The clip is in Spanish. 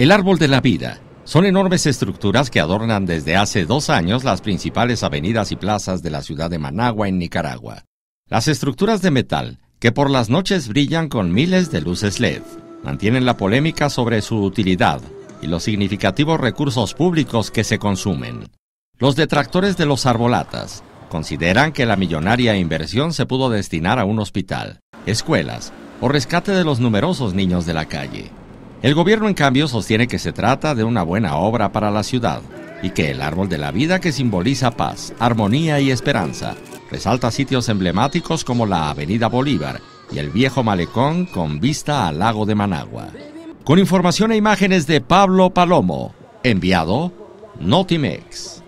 El árbol de la vida. Son enormes estructuras que adornan desde hace dos años las principales avenidas y plazas de la ciudad de Managua, en Nicaragua. Las estructuras de metal, que por las noches brillan con miles de luces LED, mantienen la polémica sobre su utilidad y los significativos recursos públicos que se consumen. Los detractores de los arbolatas consideran que la millonaria inversión se pudo destinar a un hospital, escuelas o rescate de los numerosos niños de la calle. El gobierno, en cambio, sostiene que se trata de una buena obra para la ciudad y que el árbol de la vida que simboliza paz, armonía y esperanza resalta sitios emblemáticos como la Avenida Bolívar y el viejo malecón con vista al lago de Managua. Con información e imágenes de Pablo Palomo, enviado Notimex.